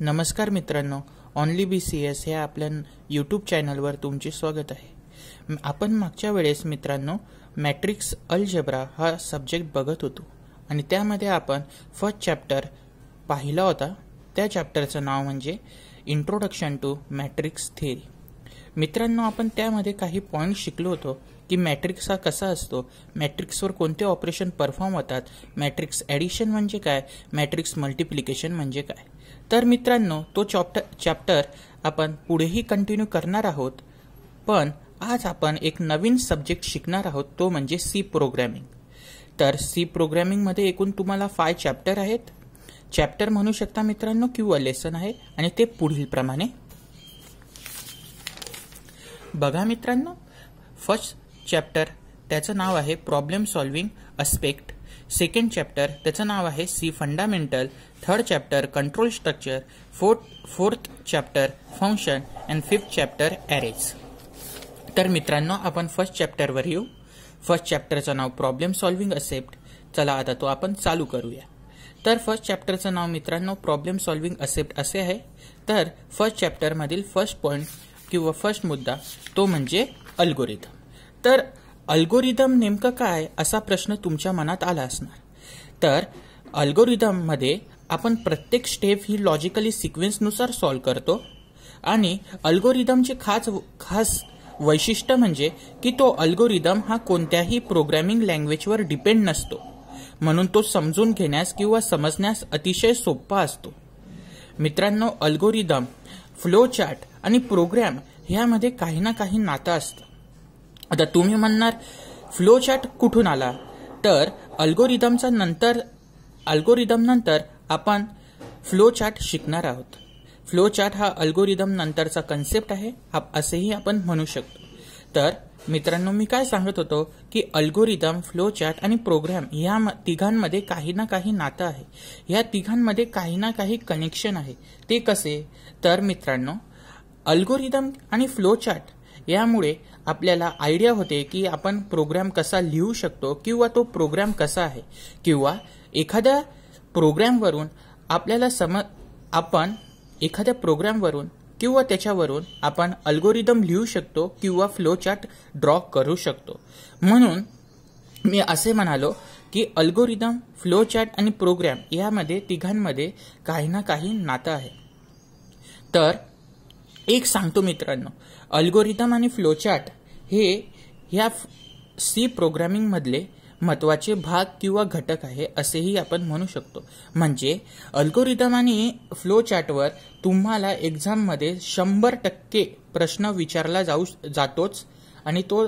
नमस्कार मित्रांनो only B C S ह्या आपल्या यूट्यूब चॅनलवर तुमचे स्वागत आहे आपण मागच्या वेळेस मित्रांनो मॅट्रिक्स अल्जब्रा हा सब्जेक्ट बघत होतो आणि त्यामध्ये आपण फर्स्ट चॅप्टर पाहिला होता त्या चॅप्टरचं नाव म्हणजे इंट्रोडक्शन टू मॅट्रिक्स थिअरी मित्रांनो आपण त्यामध्ये काही पॉईंट शिकलो होतो की मॅट्रिक्स हा कसा असतो मॅट्रिक्सवर कोणते ऑपरेशन परफॉर्म होतात मॅट्रिक्स ॲडिशन म्हणजे काय मॅट्रिक्स मल्टिप्लिकेशन म्हणजे काय तर मित्रांनो तो चॉप्टर चॅप्टर आपण पुढेही कंटिन्यू करणार आहोत पण आज आपण एक नवीन सब्जेक्ट शिकणार आहोत तो म्हणजे सी प्रोग्रॅमिंग तर सी प्रोग्रॅमिंगमध्ये एकूण तुम्हाला फाय चॅप्टर आहेत चॅप्टर म्हणू शकता मित्रांनो किंवा लेसन आहे आणि ते पुढील प्रमाणे बघा मित्रांनो फर्स्ट चॅप्टर त्याचं नाव आहे problem solving aspect second chapter त्याचं नाव आहे C fundamental third chapter control structure fourth fourth chapter function and fifth chapter arrays तर मित्रांनो आपण फर्स्ट चॅप्टरवर येऊ फर्स्ट चॅप्टरचं नाव प्रॉब्लेम सॉल्व्हिंग असेप्ट चला आता तो आपण चालू करूया तर फर्स्ट चॅप्टरचं नाव मित्रांनो प्रॉब्लेम सॉल्व्हिंग असेप्ट असे आहे तर फर्स्ट चॅप्टरमधील फर्स्ट पॉईंट किंवा फर्स्ट मुद्दा तो म्हणजे अल्गोरिदम तर अल्गोरिदम नेमकं काय असा प्रश्न तुमच्या मनात आला असणार तर अल्गोरिदममध्ये आपण प्रत्येक स्टेप ही लॉजिकली सिक्वेन्सनुसार सॉल्व्ह करतो आणि अल्गोरिदमचे खास खास वैशिष्ट्य म्हणजे की तो अल्गोरिदम हा कोणत्याही प्रोग्रॅमिंग लँग्वेजवर डिपेंड नसतो म्हणून तो समजून घेण्यास किंवा समजण्यास अतिशय सोपा असतो मित्रांनो अल्गोरिदम फ्लो चार्ट आणि प्रोग्रॅम ह्यामध्ये काही ना काही नातं असतं आता तुम्ही म्हणणार फ्लो चार्ट कुठून आला तर अल्गोरिदमचा नंतर अल्गोरिदमनंतर नंतर आपण फ्लोचार्ट शिकणार आहोत फ्लोचार्ट हा अल्गोरिदम नंतरचा कन्सेप्ट आहे असेही आपण म्हणू शकतो तर मित्रांनो मी काय सांगत होतो की अल्गोरिदम फ्लोचार्ट आणि प्रोग्राम या तिघांमध्ये काही ना काही नातं आहे या तिघांमध्ये काही ना काही कनेक्शन आहे ते कसे तर मित्रांनो अल्गोरिदम आणि फ्लोचार्ट यामुळे आपल्याला आयडिया होते की आपण प्रोग्राम कसा लिहू शकतो किंवा तो प्रोग्राम कसा आहे किंवा एखाद्या प्रोग्रॅमवरून आपल्याला सम आपण एखाद्या प्रोग्रॅमवरून किंवा त्याच्यावरून आपण अल्गोरिदम लिहू शकतो किंवा फ्लोचार्ट ड्रॉ करू शकतो म्हणून मी असे म्हणालो की अल्गोरिदम फ्लोचार्ट आणि प्रोग्रॅम यामध्ये तिघांमध्ये काही ना काही नातं आहे तर एक सांगतो मित्रांनो अल्गोरिदम आणि फ्लोचार्ट हे ह्या सी प्रोग्रॅमिंगमधले महत्वाचे भाग किंवा घटक आहे असेही आपण म्हणू शकतो म्हणजे अल्गोरिदम आणि फ्लो चार्टवर तुम्हाला एक्झाममध्ये शंभर टक्के प्रश्न विचारला जाऊ जातोच आणि तो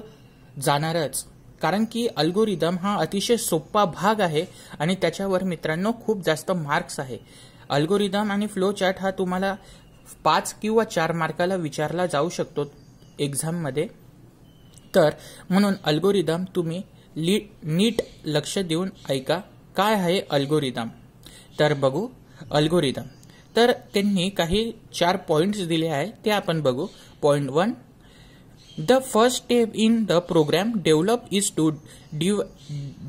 जाणारच कारण की अल्गोरिदम हा अतिशय सोपा भाग आहे आणि त्याच्यावर मित्रांनो खूप जास्त मार्क्स आहे अल्गोरिदम आणि फ्लो चार्ट हा तुम्हाला पाच किंवा चार मार्काला विचारला जाऊ शकतो एक्झाममध्ये तर म्हणून अल्गोरिदम तुम्ही नीट लक्ष देऊन ऐका काय आहे अल्गोरिदम तर बघू अल्गोरिदम तर त्यांनी काही चार पॉईंट्स दिले आहे ते आपण बघू point one the first step in the program develop is to 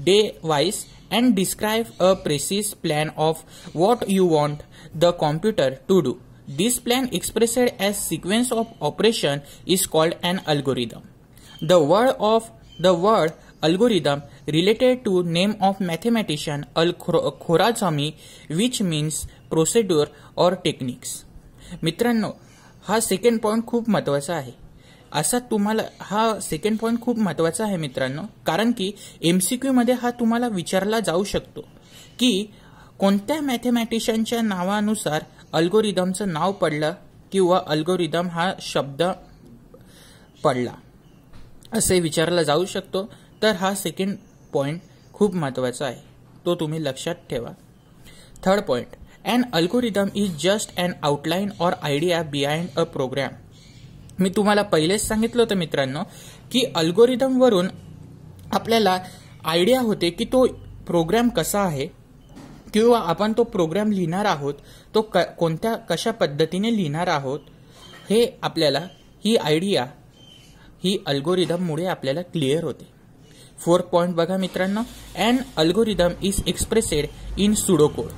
devise and describe a precise plan of what you want the computer to do this plan expressed as sequence of operation is called and algorithm the word of the word algorithm related to name of mathematician Al-Khwarizmi which means procedure or techniques मित्रांनो हा second point खूप महत्वाचा आहे असा तुम्हाला हा second point खूप महत्वाचा आहे मित्रांनो कारण की एमसीक्यू मध्ये हा तुम्हाला विचारला जाऊ शकतो की कोणत्या मॅथमॅटिशियनच्या नावानुसार अल्गोरिदमचं नाव पडलं किंवा अल्गोरिदम हा शब्द पडला असे विचारला जाऊ शकतो तर हा सेकंड पॉईंट खूप महत्त्वाचा आहे तो तुम्ही लक्षात ठेवा third point and algorithm is just and outline or idea behind a program मी तुम्हाला पहिलेच सांगितलं होतं मित्रांनो की अल्गोरिदमवरून आपल्याला आयडिया होते की तो प्रोग्रॅम कसा आहे किंवा आपण तो प्रोग्रॅम लिहिणार आहोत तो कोणत्या कशा पद्धतीने लिहिणार आहोत हे आपल्याला ही आयडिया ही अल्गोरिदममुळे आपल्याला क्लिअर होते फोर पॉईंट बघा मित्रांनो and algorithm is expressed in pseudo code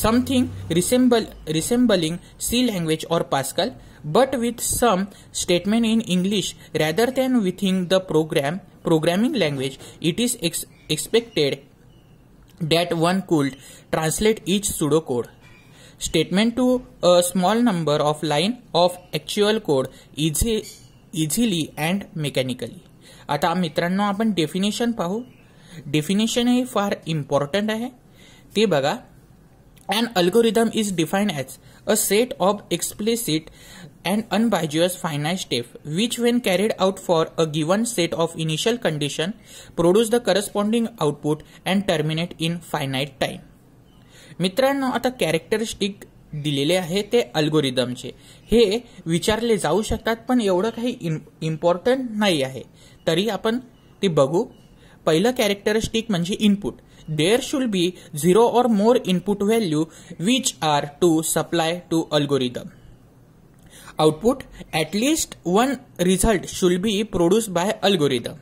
something resemble resembling C language or Pascal but with some statement in English rather than within the program programming language it is ex expected that one could translate each pseudocode. Statement to a small number of line of actual code easy, easily and mechanically. आता मित्रांनो आपण definition पाहू definition हे फार important आहे ते बघा and algorithm is define as a set of explicit and unambiguous finite step which when carried out for a given set of initial condition produce the corresponding output and terminate in finite time मित्रांनो आता characteristic दिलेले आहे ते अल्गोरिदमचे हे विचारले जाऊ शकतात पण एवढं काही इम्पॉर्टंट नाही आहे तरी आपण ती बघू पहिलं कॅरेक्टरिस्टिक म्हणजे input there should be zero or more input value which are to supply to algorithm output at least one result should be produce by algorithm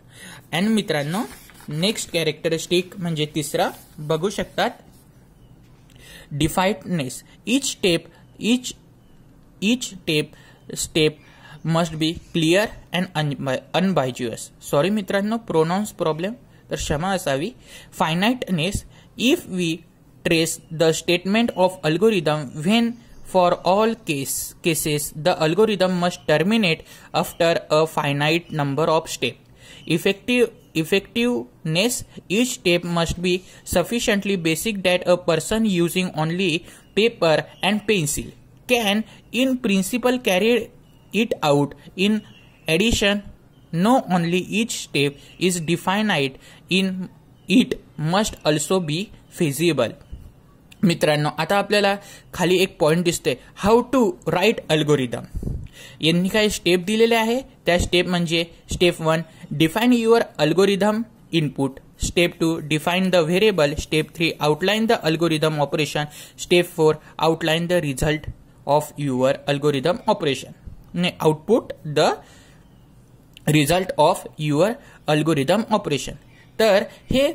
and मित्रांनो नेक्स्ट कॅरेक्टरिस्टिक म्हणजे तिसरा बघू शकतात definiteness each step each each step step must be clear and unambiguous sorry मित्रांनो pronounce problem तर क्षमा असावी finiteness if we trace the statement of algorithm when for all case cases the algorithm must terminate after a finite number of step effective effectiveness each step must be sufficiently basic that a person using only paper and pencil can in principle carry it out. In addition, no only each step is definite in it must also be feasible. मित्रांनो आता आपल्याला खाली एक point दिसते how to right algorithm यांनी काही step दिलेले आहे त्या स्टेप म्हणजे step one define your algorithm input step two define the variable step three outline the algorithm operation step four outline the result of your algorithm operation output the result of your algorithm operation तर हे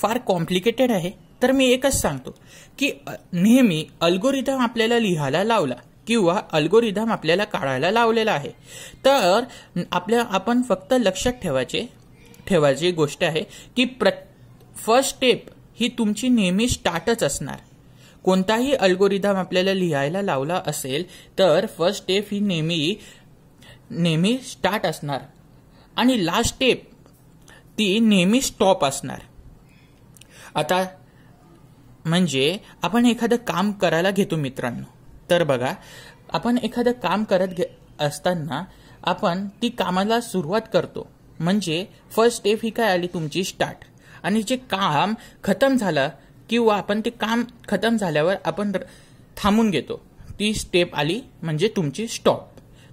फार complicated आहे तर मी एकच सांगतो की नेहमी algorithm आपल्याला लिहायला लावला किंवा अल्गोरिदम आपल्याला काढायला लावलेला आहे तर आपल्या आपण फक्त लक्षात ठेवायचे ठेवायची गोष्ट आहे की प्र फर्स्ट स्टेप ही तुमची नेहमी स्टार्टच असणार कोणताही अल्गोरिदम आपल्याला लिहायला लावला असेल तर फर्स्ट स्टेप ही नेहमी नेहमी स्टार्ट असणार आणि लास्ट स्टेप ती नेहमी स्टॉप असणार आता म्हणजे आपण एखादं काम करायला घेतो मित्रांनो तर बघा आपण एखादं काम करत घे असताना आपण ती कामाला सुरुवात करतो म्हणजे फर्स्ट स्टेप ही काय आली तुमची स्टार्ट आणि जे काम खतम झालं किंवा आपण ते काम खतम झाल्यावर आपण थांबून घेतो ती स्टेप आली म्हणजे तुमची स्टॉप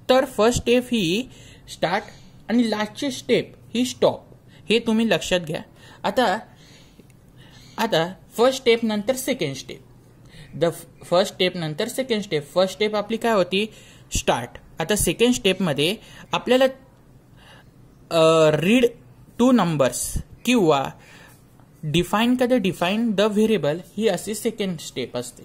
तर फर्स्ट स्टेप ही स्टार्ट आणि लास्टची स्टेप ही स्टॉप हे तुम्ही लक्षात घ्या आता आता फर्स्ट स्टेप नंतर second step the first step नंतर सेकंड स्टेप फर्स्ट स्टेप आपली काय होती स्टार्ट आता सेकंड स्टेपमध्ये आपल्याला रीड टू नंबर्स किंवा डिफाईन कद डिफाईन द व्हेरिएबल ही अशी सेकंड स्टेप असते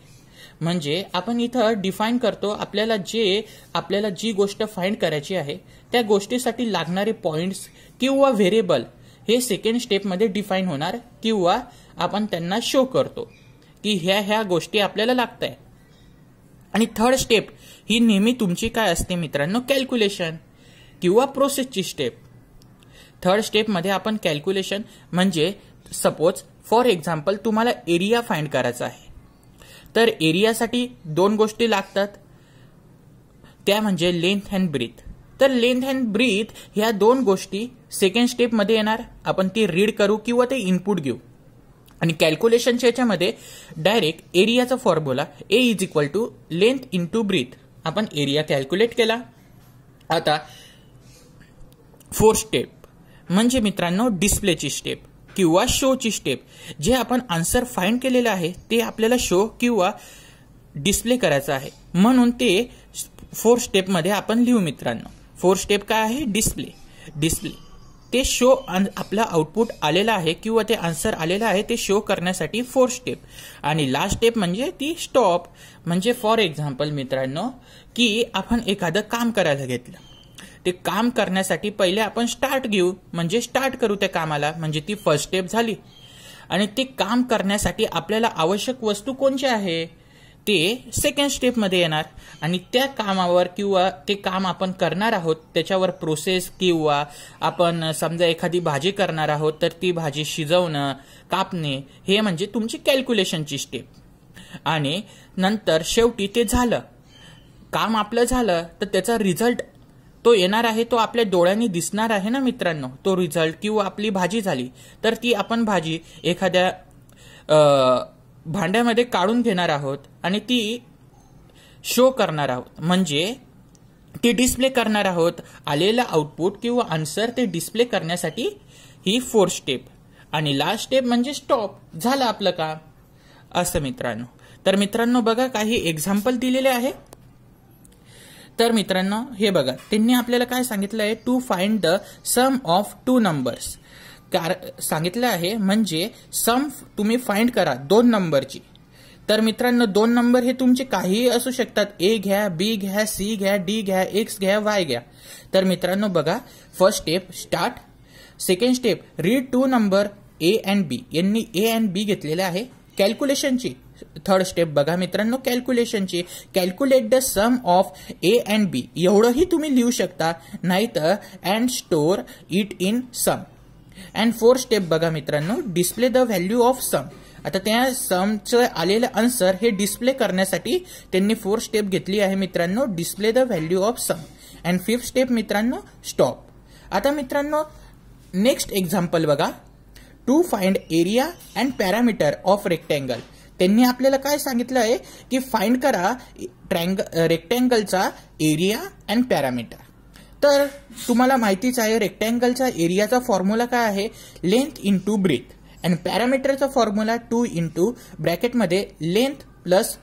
म्हणजे आपण इथं डिफाईन करतो आपल्याला जे आपल्याला जी गोष्ट फाईंड करायची आहे त्या गोष्टीसाठी लागणारे पॉइंट्स किंवा व्हेरिएबल हे सेकंड स्टेपमध्ये डिफाईन होणार किंवा आपण त्यांना शो करतो की ह्या ह्या गोष्टी आपल्याला लागत आहे आणि थर्ड स्टेप ही नेहमी तुमची काय असते मित्रांनो कॅल्क्युलेशन किंवा प्रोसेसची स्टेप थर्ड स्टेपमध्ये आपण कॅल्क्युलेशन म्हणजे सपोज फॉर एक्झाम्पल तुम्हाला एरिया फाइंड करायचा आहे तर एरियासाठी दोन गोष्टी लागतात त्या म्हणजे लेंथ अँड ब्रीथ तर लेंथ अँड ब्रीथ ह्या दोन गोष्टी सेकंड स्टेपमध्ये येणार आपण ती रीड करू किंवा ते इनपुट घेऊ आणि कॅल्क्युलेशनच्या याच्यामध्ये डायरेक्ट एरियाचा formula A is equal to length into breadth आपण एरिया कॅल्क्युलेट केला आता फोर स्टेप म्हणजे मित्रांनो डिस्प्लेची स्टेप किंवा शोची स्टेप जे आपण आन्सर फाईंड केलेलं आहे ते आपल्याला शो किंवा डिस्प्ले करायचं आहे म्हणून ते फोर स्टेपमध्ये आपण लिहू मित्रांनो फोर स्टेप काय आहे डिस्प्ले डिस्प्ले ते शो आपला आउटपुट आलेला आहे किंवा ते आन्सर आलेलं आहे ते शो करण्यासाठी फोर स्टेप आणि लास्ट स्टेप म्हणजे ती स्टॉप म्हणजे फॉर एक्झाम्पल मित्रांनो की आपण एखादं काम करायला घेतलं ते काम करण्यासाठी पहिले आपण स्टार्ट घेऊ म्हणजे स्टार्ट करू त्या कामाला म्हणजे ती फर्स्ट स्टेप झाली आणि ते काम करण्यासाठी आपल्याला आवश्यक वस्तू कोणची आहे ते सेकंड स्टेपमध्ये येणार आणि त्या कामावर किंवा ते काम आपण करणार आहोत त्याच्यावर प्रोसेस किंवा आपण समजा एखादी भाजी करणार आहोत तर ती भाजी शिजवणं कापणे हे म्हणजे तुमची कॅल्क्युलेशनची स्टेप आणि नंतर शेवटी ते झालं काम आपलं झालं तर त्याचा रिझल्ट तो येणार आहे तो आपल्या डोळ्यांनी दिसणार आहे ना मित्रांनो तो रिझल्ट किंवा आपली भाजी झाली तर ती आपण भाजी एखाद्या भांड्यामध्ये काढून घेणार आहोत आणि ती शो करणार आहोत म्हणजे ती डिस्प्ले करणार आहोत आलेला आउटपुट किंवा आन्सर ते डिस्प्ले करण्यासाठी ही फोर स्टेप आणि लास्ट स्टेप म्हणजे स्टॉप झालं आपलं का असं मित्रांनो तर मित्रांनो बघा काही एक्झाम्पल दिलेले आहे तर मित्रांनो हे बघा त्यांनी आपल्याला काय सांगितलं आहे to find the sum of two numbers कार सांगितलं आहे म्हणजे सम तुम्ही फाइंड करा दोन नंबरची तर मित्रांनो दोन नंबर हे तुमचे काहीही असू शकतात ए घ्या बी घ्या सी घ्या डी घ्या एक्स घ्या वाय घ्या तर मित्रांनो बघा first step start second step read two number A and B यांनी ए अँड बी घेतलेले आहे कॅल्क्युलेशनची थर्ड स्टेप बघा मित्रांनो कॅल्क्युलेशनची calculate the sum of A and B एवढंही तुम्ही लिहू शकता नाहीतर and store it in sum and four step बघा मित्रांनो display the value of sum आता त्या समचं आलेलं आन्सर हे डिस्प्ले करण्यासाठी त्यांनी फोर स्टेप घेतली आहे मित्रांनो display the value of sum and fifth step मित्रांनो स्टॉप आता मित्रांनो नेक्स्ट एक्झाम्पल बघा to find area and parameter of rectangle त्यांनी आपल्याला काय सांगितलं आहे की फाइंड करा ट्रँग रेक्टँगलचा एरिया अँड पॅरामीटर तर तुम्हाला माहितीच आहे रेक्टँगलचा एरियाचा फॉर्म्युला काय आहे लेंथ इंटू ब्रीथ अँड पॅरामीटरचा फॉर्म्युला टू इंटू ब्रॅकेटमध्ये लेंथ प्लस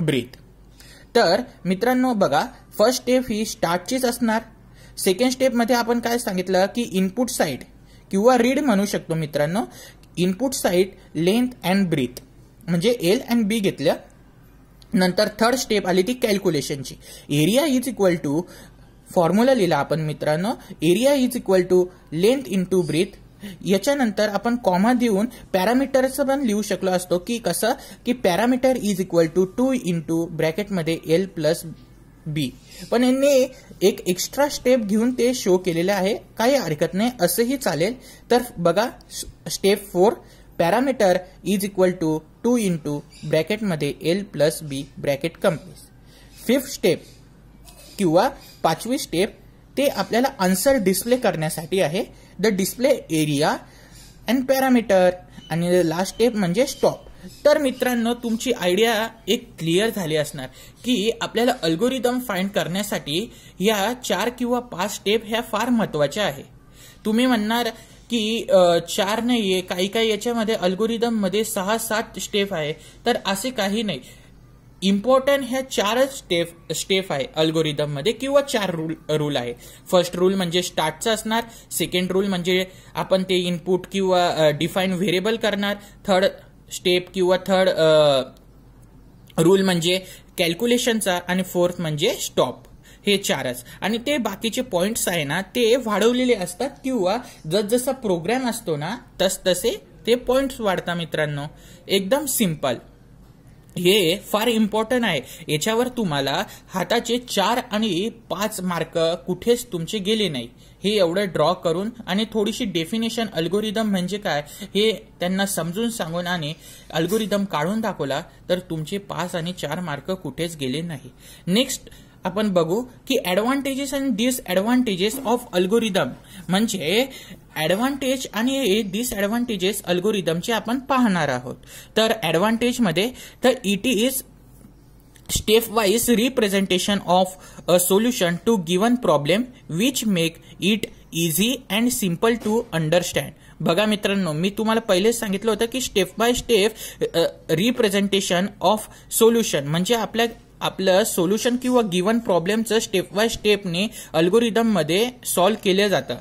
ब्रीथ तर मित्रांनो बघा फर्स्ट स्टेप ही स्टार्टचीच असणार सेकंड स्टेपमध्ये आपण काय सांगितलं की इनपुट साईड किंवा रीड म्हणू शकतो मित्रांनो input side length and breadth म्हणजे एल अँड बी घेतल्या नंतर थर्ड स्टेप आली ती कॅल्क्युलेशनची area is equal to formula लिहिला आपण मित्रांनो area is equal to length into breadth याच्यानंतर आपण कॉमा देऊन पॅरामीटरचं पण लिहू शकलो असतो की कसं की parameter is equal to two two ब्रॅकेटमध्ये एल प्लस बी पण यांनी एक एक्स्ट्रा स्टेप घेऊन ते शो केलेले आहे काही हरकत नाही असंही चालेल तर बघा step four parameter is equal to two into ब्रॅकेटमध्ये एल प्लस बी ब्रॅकेट कंप्लीस फिफ्थ स्टेप किंवा पाचवी स्टेप ते आपल्याला आन्सर डिस्प्ले करण्यासाठी आहे the display area and parameter आणि लास्ट स्टेप म्हणजे स्टॉप तर मित्रांनो तुमची आयडिया एक क्लिअर झाली असणार की आपल्याला अल्गोरिदम फाइंड करण्यासाठी या चार किंवा पाच स्टेप ह्या फार महत्वाच्या आहे तुम्ही म्हणणार की चार नाहीये काही काही याच्यामध्ये अल्गोरिदम मध्ये सहा सात स्टेप आहे तर असे काही नाही इम्पॉर्टंट ह्या चारच स्टेप स्टेप आहे अल्गोरिदम मध्ये किंवा चार रूल रूल आहे फर्स्ट रूल म्हणजे स्टार्टचा असणार सेकंड रूल म्हणजे आपण ते इनपुट किंवा डिफाईन व्हेरिएबल करणार थर्ड स्टेप किंवा थर्ड रूल म्हणजे कॅल्क्युलेशनचा आणि फोर्थ म्हणजे स्टॉप हे चारच आणि ते बाकीचे पॉइंट्स आहे ना ते वाढवलेले असतात किंवा जसजसा प्रोग्राम असतो ना तस तसे ते पॉइंट्स वाढतात मित्रांनो एकदम सिम्पल हे फार इम्पॉर्टंट आहे याच्यावर तुम्हाला हाताचे चार आणि पाच मार्क कुठेच तुमचे गेले नाही हे एवढं ड्रॉ करून आणि थोडीशी डेफिनेशन अल्गोरिदम म्हणजे काय हे त्यांना समजून सांगून आणि अल्गोरिदम काढून दाखवला तर तुमचे पाच आणि चार मार्क कुठेच गेले नाही नेक्स्ट आपण बघू की advantages and disadvantages of algorithm म्हणजे ऍडव्हान्टेज आणि डिसएडव्हान्टेजेस अल्गोरिदमचे आपण पाहणार आहोत तर मध्ये तर it is step wise representation of a solution to given problem which make it easy and simple to understand बघा मित्रांनो मी तुम्हाला पहिलेच सांगितलं होतं की step by step representation of solution म्हणजे आपल्या आपलं सोल्युशन किंवा गिवन प्रॉब्लेमचं स्टेप बाय स्टेपने अल्गोरिदममध्ये सॉल्व्ह केलं जातं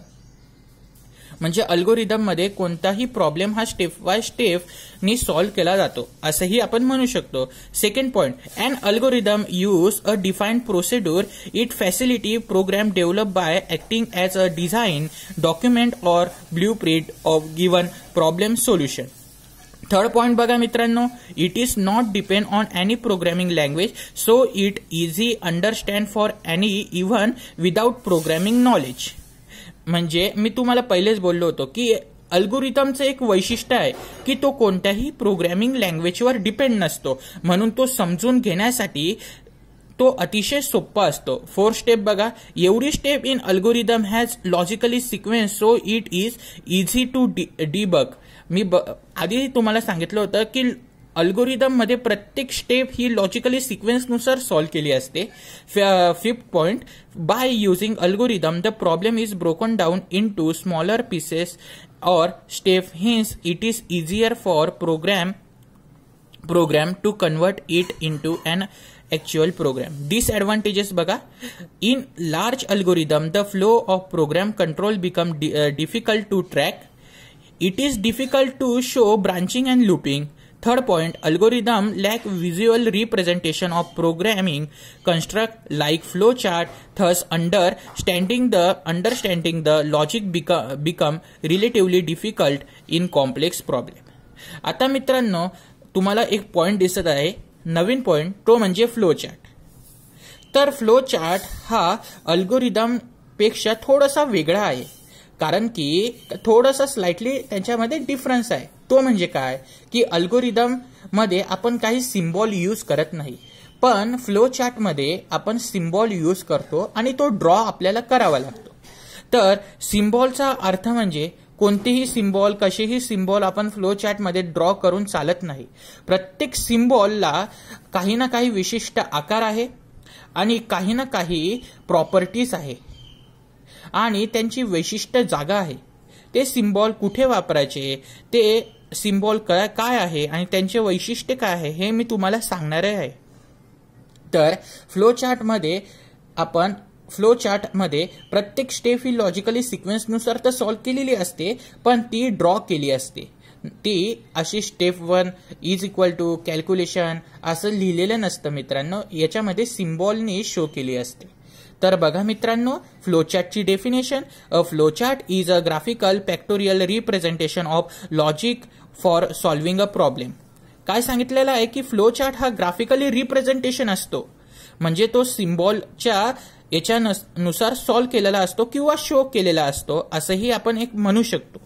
म्हणजे अल्गोरिदममध्ये कोणताही प्रॉब्लेम हा स्टेप बाय स्टेपनी सॉल्व्ह केला जातो असंही आपण म्हणू शकतो second point and algorithm use a defined procedure it facility program develop by acting as a design document or blue print of given problem solution third point बघा मित्रांनो it is not depend on any programming language so it easy understand for any even without programming knowledge म्हणजे मी तुम्हाला पहिलेच बोललो होतो की अल्गोरिदमचं एक वैशिष्ट्य आहे की तो कोणत्याही प्रोग्रॅमिंग लँग्वेजवर डिपेंड नसतो म्हणून तो समजून घेण्यासाठी तो अतिशय सोपा असतो फोर स्टेप बघा एवढी step in algorithm has logically sequence so it is easy to debug मी ब आधी तुम्हाला सांगितलं होतं की अल्गोरिदम मध्ये प्रत्येक स्टेप ही लॉजिकली सिक्वेन्सनुसार सॉल्व्ह केली असते fifth point by using algorithm the problem is broken down into smaller pieces or step hence it is easier for program program to convert it to an actual program disadvantages बघा in large algorithm the flow of program control become difficult to track it is difficult to show branching and looping third point algorithm lack visual representation of programming construct like flow chart understanding the understanding the logic become relatively difficult in complex problem आता मित्रांनो तुम्हाला एक point दिसत आहे नवीन point तो म्हणजे flow chart तर flow chart हा अल्गोरिधमपेक्षा थोडासा वेगळा आहे कारण की थोडंसं स्लाइटली त्यांच्यामध्ये डिफरन्स आहे तो म्हणजे काय की अल्गोरिदम मध्ये आपण काही सिम्बॉल यूज करत नाही पण फ्लो चार्टमध्ये आपण सिम्बॉल यूज करतो आणि तो ड्रॉ आपल्याला करावा लागतो तर सिम्बॉलचा अर्थ म्हणजे कोणतेही सिम्बॉल कसेही सिम्बॉल आपण फ्लो चार्टमध्ये ड्रॉ करून चालत नाही प्रत्येक सिम्बॉलला काही ना काही विशिष्ट आकार आहे आणि काही ना काही प्रॉपर्टीज आहे आणि त्यांची वैशिष्ट्य जागा आहे ते सिम्बॉल कुठे वापरायचे ते सिम्बॉल काय काय आहे आणि त्यांचे वैशिष्ट्य काय आहे हे मी तुम्हाला सांगणार आहे तर चार्टमध्ये आपण फ्लो चार्टमध्ये प्रत्येक स्टेप ही लॉजिकली सिक्वेन्सनुसार तर सॉल्व्ह केलेली असते पण ती ड्रॉ केली असते ती अशी step one is equal to calculation असं लिहिलेलं नसतं मित्रांनो याच्यामध्ये सिम्बॉलनी शो केली असते तर बघा मित्रांनो फ्लोचार्टची definition a flowchart is a graphical pictorial representation of logic for solving a problem काय सांगितलेलं आहे की फ्लोचार्ट हा ग्राफिकली रिप्रेझेंटेशन असतो म्हणजे तो सिम्बॉलच्या नुसार सॉल्व्ह केलेला असतो किंवा शो केलेला असतो असंही आपण एक म्हणू शकतो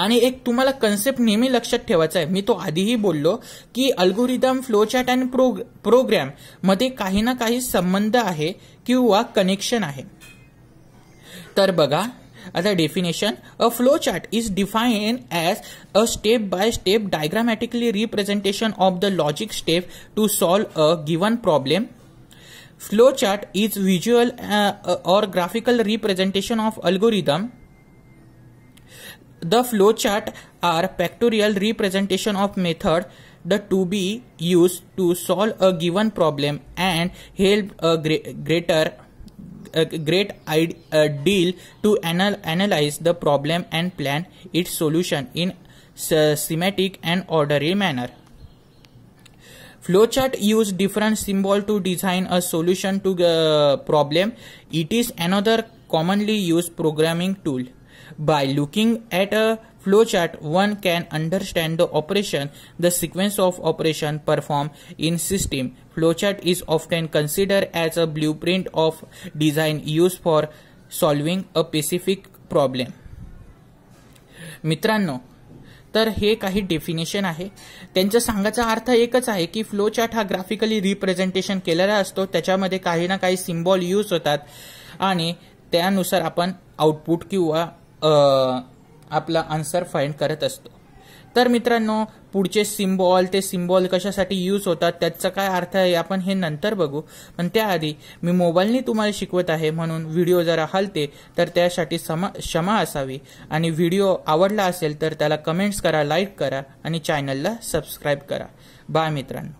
आणि एक तुम्हाला कन्सेप्ट नेहमी लक्षात ठेवायचा आहे मी तो आधीही बोललो की algorithm chart and prog program मध्ये काही ना काही संबंध आहे किंवा कनेक्शन आहे तर बघा आता definition a flow chart is define as a step by step diagrammatically representation of the logic step to solve a given problem flow chart is visual or graphical representation of algorithm The flowchart are pictorial representation of method the to be used to solve a given problem and help a greater a great deal to anal analyze the problem and plan its solution in systematic and orderly manner. Flowchart use different symbol to design a solution to the problem. It is another commonly used programming tool. By looking at a flowchart, one can understand the operation, the sequence of operation performed in system. Flowchart is often considered as a blueprint of design used for solving a specific problem. मित्रांनो तर हे काही definition आहे त्यांचं सांगायचा अर्थ एकच आहे की फ्लो चार्ट हा ग्राफिकली रिप्रेझेंटेशन केलेला असतो त्याच्यामध्ये काही ना काही सिम्बॉल यूज होतात आणि त्यानुसार आपण आउटपुट किंवा आपला आन्सर फाइंड करत असतो तर मित्रांनो पुढचे सिम्बॉल ते सिम्बॉल कशासाठी यूज होतात त्याचा काय अर्थ आहे आपण हे नंतर बघू पण त्याआधी मी मोबाईलने तुम्हाला शिकवत आहे म्हणून व्हिडिओ जरा हलते तर त्यासाठी समा क्षमा असावी आणि व्हिडिओ आवडला असेल तर त्याला कमेंट्स करा लाईक करा आणि चॅनलला सबस्क्राईब करा बाय मित्रांनो